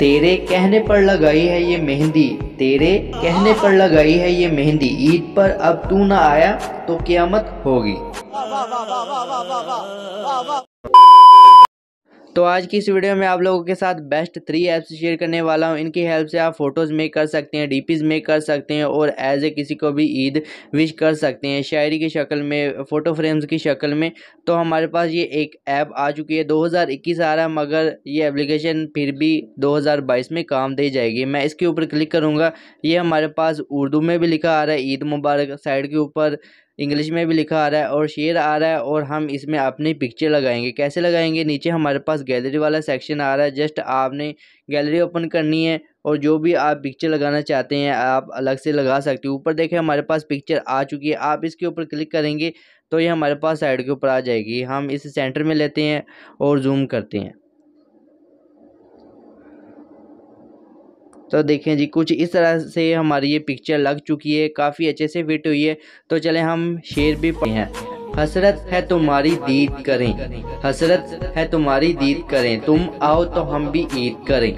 तेरे कहने पर लगाई है ये मेहंदी तेरे कहने पर लगाई है ये मेहंदी ईद पर अब तू ना आया तो क्यामत होगी तो आज की इस वीडियो में आप लोगों के साथ बेस्ट थ्री ऐप्स शेयर करने वाला हूँ इनकी हेल्प से आप फोटोज़ मेक कर सकते हैं डीपीज़ मेक कर सकते हैं और एज ए किसी को भी ईद विश कर सकते हैं शायरी की शक्ल में फ़ोटो फ्रेम्स की शक्ल में तो हमारे पास ये एक ऐप आ चुकी है 2021 आ रहा है मगर ये एप्लीकेशन फिर भी बाईस में काम दे जाएगी मैं इसके ऊपर क्लिक करूँगा ये हमारे पास उर्दू में भी लिखा आ रहा है ईद मुबारक साइड के ऊपर इंग्लिश में भी लिखा आ रहा है और शेर आ रहा है और हम इसमें अपनी पिक्चर लगाएंगे कैसे लगाएंगे नीचे हमारे पास गैलरी वाला सेक्शन आ रहा है जस्ट आपने गैलरी ओपन करनी है और जो भी आप पिक्चर लगाना चाहते हैं आप अलग से लगा सकते हो ऊपर देखें हमारे पास पिक्चर आ चुकी है आप इसके ऊपर क्लिक करेंगे तो ये हमारे पास साइड के ऊपर आ जाएगी हम इसे सेंटर में लेते हैं और जूम करते हैं तो देखें जी कुछ इस तरह से हमारी ये पिक्चर लग चुकी है काफ़ी अच्छे से फिट हुई है तो चले हम शेर भी पढ़े हैं हसरत है तुम्हारी दीद करें हसरत है तुम्हारी दीद करें तुम आओ तो हम भी ईद करें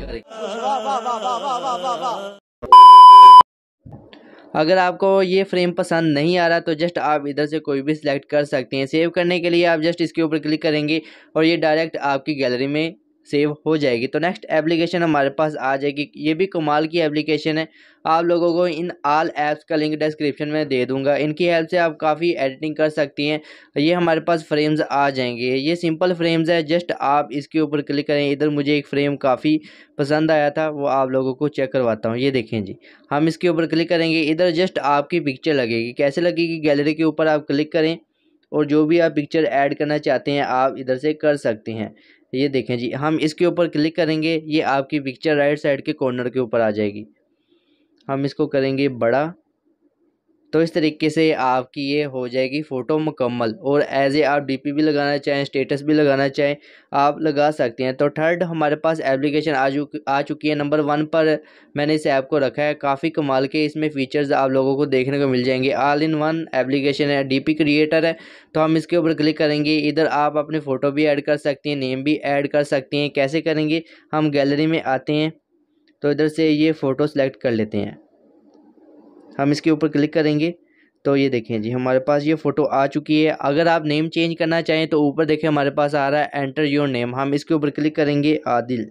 अगर आपको ये फ्रेम पसंद नहीं आ रहा तो जस्ट आप इधर से कोई भी सिलेक्ट कर सकते हैं सेव करने के लिए आप जस्ट इसके ऊपर क्लिक करेंगे और ये डायरेक्ट आपकी गैलरी में सेव हो जाएगी तो नेक्स्ट एप्लीकेशन हमारे पास आ जाएगी ये भी कमाल की एप्लीकेशन है आप लोगों को इन आल ऐप्स का लिंक डिस्क्रिप्शन में दे दूंगा इनकी हेल्प से आप काफ़ी एडिटिंग कर सकती हैं ये हमारे पास फ्रेम्स आ जाएंगे ये सिंपल फ्रेम्स है जस्ट आप इसके ऊपर क्लिक करें इधर मुझे एक फ्रेम काफ़ी पसंद आया था वो आप लोगों को चेक करवाता हूँ ये देखें जी हम इसके ऊपर क्लिक करेंगे इधर जस्ट आपकी पिक्चर लगेगी कैसे लगेगी गैलरी के ऊपर आप क्लिक करें और जो भी आप पिक्चर ऐड करना चाहते हैं आप इधर से कर सकते हैं ये देखें जी हम इसके ऊपर क्लिक करेंगे ये आपकी पिक्चर राइट साइड के कॉर्नर के ऊपर आ जाएगी हम इसको करेंगे बड़ा तो इस तरीके से आपकी ये हो जाएगी फ़ोटो मुकम्मल और एज ए आप डीपी भी लगाना चाहें स्टेटस भी लगाना चाहें आप लगा सकते हैं तो थर्ड हमारे पास एप्लीकेशन आ चुकी आ चुकी है नंबर वन पर मैंने इस ऐप को रखा है काफ़ी कमाल के इसमें फ़ीचर्स आप लोगों को देखने को मिल जाएंगे ऑल इन वन एप्लीकेशन है डी क्रिएटर है तो हम इसके ऊपर क्लिक करेंगे इधर आप अपनी फ़ोटो भी ऐड कर सकती हैं नेम भी ऐड कर सकते हैं कैसे करेंगे हम गैलरी में आते हैं तो इधर से ये फ़ोटो सेलेक्ट कर लेते हैं हम इसके ऊपर क्लिक करेंगे तो ये देखें जी हमारे पास ये फ़ोटो आ चुकी है अगर आप नेम चेंज करना चाहें तो ऊपर देखें हमारे पास आ रहा है एंटर योर नेम हम इसके ऊपर क्लिक करेंगे आदिल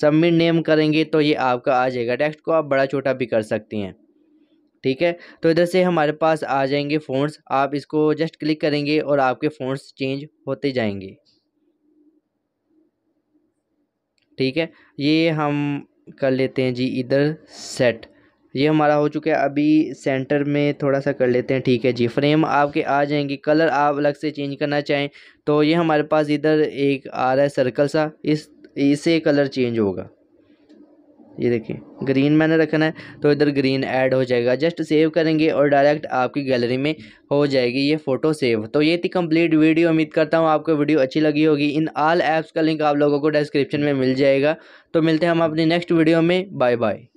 सबमिट नेम करेंगे तो ये आपका आ जाएगा टेक्स्ट को आप बड़ा छोटा भी कर सकते हैं ठीक है तो इधर से हमारे पास आ जाएंगे फ़ोनस आप इसको जस्ट क्लिक करेंगे और आपके फ़ोनस चेंज होते जाएंगे ठीक है ये हम कर लेते हैं जी इधर सेट ये हमारा हो चुका है अभी सेंटर में थोड़ा सा कर लेते हैं ठीक है जी फ्रेम आपके आ जाएंगे कलर आप अलग से चेंज करना चाहें तो ये हमारे पास इधर एक आ रहा है सर्कल सा इस इसे कलर चेंज होगा ये देखिए ग्रीन मैंने रखना है तो इधर ग्रीन ऐड हो जाएगा जस्ट सेव करेंगे और डायरेक्ट आपकी गैलरी में हो जाएगी ये फ़ोटो सेव तो ये थी कंप्लीट वीडियो उम्मीद करता हूँ आपको वीडियो अच्छी लगी होगी इन ऑल ऐप्स का लिंक आप लोगों को डिस्क्रिप्शन में मिल जाएगा तो मिलते हैं हम अपनी नेक्स्ट वीडियो में बाय बाय